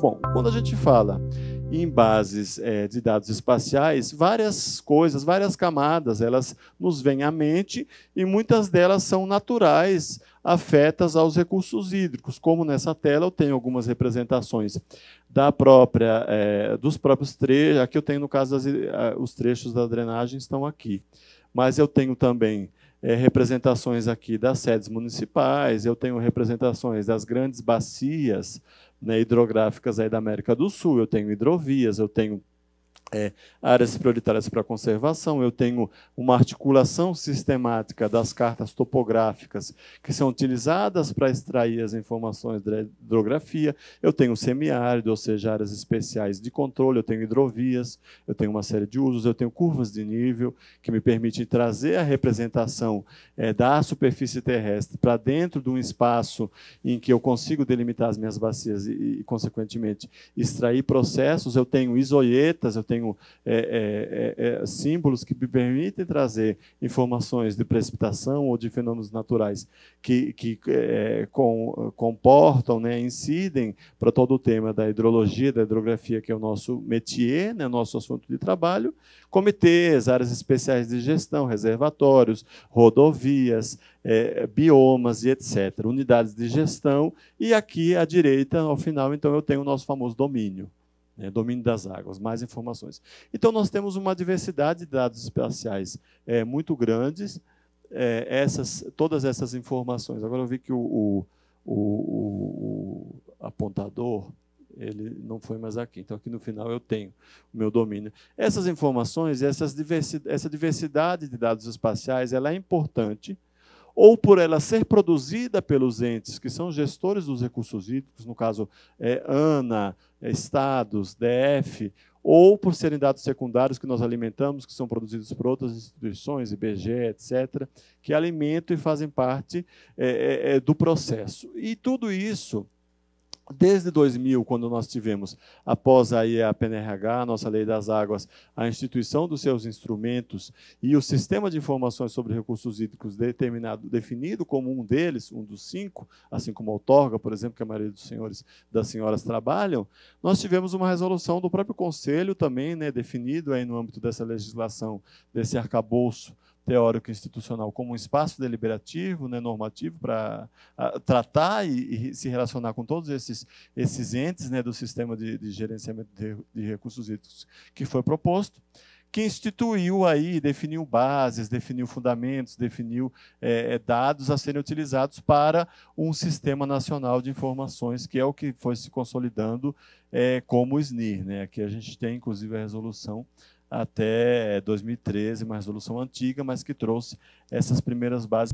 Bom, quando a gente fala em bases é, de dados espaciais, várias coisas, várias camadas, elas nos vêm à mente e muitas delas são naturais, afetas aos recursos hídricos, como nessa tela eu tenho algumas representações da própria, é, dos próprios trechos, aqui eu tenho no caso os trechos da drenagem estão aqui, mas eu tenho também é, representações aqui das sedes municipais, eu tenho representações das grandes bacias né, hidrográficas aí da América do Sul, eu tenho hidrovias, eu tenho é, áreas prioritárias para conservação, eu tenho uma articulação sistemática das cartas topográficas que são utilizadas para extrair as informações da hidrografia, eu tenho semiárido, ou seja, áreas especiais de controle, eu tenho hidrovias, eu tenho uma série de usos, eu tenho curvas de nível que me permitem trazer a representação é, da superfície terrestre para dentro de um espaço em que eu consigo delimitar as minhas bacias e, e consequentemente, extrair processos, eu tenho isoietas, eu tenho tenho é é, é, é, símbolos que me permitem trazer informações de precipitação ou de fenômenos naturais que, que é, com, comportam, né, incidem para todo o tema da hidrologia, da hidrografia, que é o nosso métier, né, nosso assunto de trabalho, comitês, áreas especiais de gestão, reservatórios, rodovias, é, biomas e etc., unidades de gestão, e aqui à direita, ao final, então, eu tenho o nosso famoso domínio né, domínio das águas, mais informações. Então, nós temos uma diversidade de dados espaciais é, muito grandes, é, essas, todas essas informações. Agora, eu vi que o, o, o, o, apontador ele não foi mais aqui, então aqui no final eu tenho o meu domínio. Essas informações, essas essa diversidade de dados espaciais, ela é importante ou por ela ser produzida pelos entes que são gestores dos recursos hídricos, no caso é, ANA, é, estados, DF, ou por serem dados secundários que nós alimentamos, que são produzidos por outras instituições, IBGE, etc., que alimentam e fazem parte é, é, é do processo. E tudo isso Desde 2000, quando nós tivemos, após aí a PNRH, a nossa Lei das Águas, a instituição dos seus instrumentos e o sistema de informações sobre recursos hídricos determinado, definido como um deles, um dos cinco, assim como a outorga, por exemplo, que a maioria dos senhores das senhoras trabalham, nós tivemos uma resolução do próprio Conselho também, né, definido aí no âmbito dessa legislação, desse arcabouço teórico institucional como um espaço deliberativo, né, normativo, para tratar e, e, se relacionar com todos esses, esses entes né, do sistema de, de gerenciamento de, de recursos hídricos que foi proposto que instituiu aí, definiu bases, definiu fundamentos, definiu é, é, dados a serem utilizados para um sistema nacional de informações, que é o que foi se consolidando é, como o SNIR. Né? Aqui a gente tem, inclusive, a resolução até 2013, uma resolução antiga, mas que trouxe essas primeiras bases.